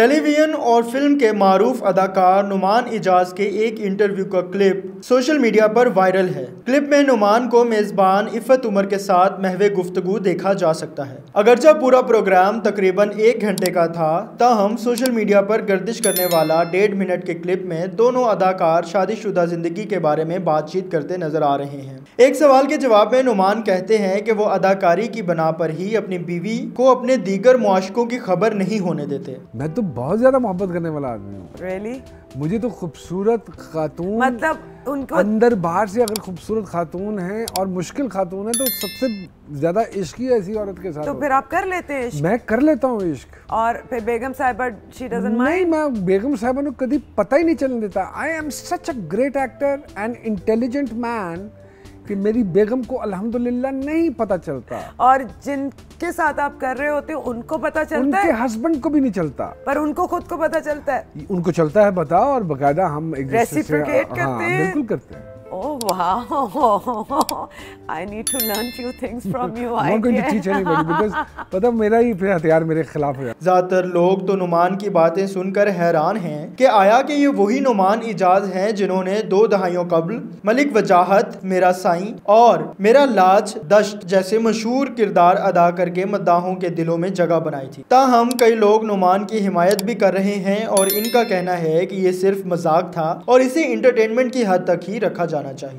Television और film के मरूफ अदाकार नुमान एजाज के एक इंटरव्यू का क्लिप सोशल मीडिया पर वायरल है क्लिप में नुमान को मेजबान इफ़त उमर के साथ महवे गुफ्तगु देखा जा सकता है अगरचा पूरा प्रोग्राम तकरीबन एक घंटे का था तहम सोशल मीडिया पर गर्दिश करने वाला डेढ़ मिनट के क्लिप में दोनों अदाकार शादीशुदा जिंदगी के बारे में बातचीत करते नजर आ रहे हैं एक सवाल के जवाब में नुमान कहते हैं कि वो अदाकारी की बना पर ही अपनी बीवी को अपने दीगर मुआशकों की खबर नहीं होने देते मैं तो बहुत ज़्यादा मोहब्बत करने वाला आदमी हूँ really? मुझे तो खूबसूरत खातून मतलब उनको अंदर बाहर से अगर खूबसूरत खातून है और मुश्किल खातून है तो सबसे ज़्यादा इश्क ही ऐसी औरत के साथ तो फिर आप कर लेते हैं मैं कर लेता हूँ इश्क और फिर बेगम साहिबा शी डजंट नहीं मैं बेगम साहबा को कभी पता ही नहीं चलने देता I am such a great actor and intelligent man कि मेरी बेगम को अल्हम्दुलिल्लाह नहीं पता चलता और जिनके साथ आप कर रहे होते हैं उनको पता चलता उनके है उनके हस्बैंड को भी नहीं चलता पर उनको खुद को पता चलता है उनको चलता है पता और बकायदा हम एक हाँ, करते हैं बिल्कुल करते हैं पता मेरा ही फिर हथियार मेरे खिलाफ हो ज़्यादातर लोग तो नुमान की बातें सुनकर हैरान हैं कि आया कि ये वही नुमान इजाज हैं जिन्होंने दो दहाइयों कबल मलिक वजाहत मेरा साईं और मेरा लाज दश्त जैसे मशहूर किरदार अदा करके मद्दाहों के दिलों में जगह बनाई थी ताहम कई लोग नुमान की हिमायत भी कर रहे हैं और इनका कहना है कि ये सिर्फ मजाक था और इसे इंटरटेनमेंट की हद तक ही रखा जाना चाहिए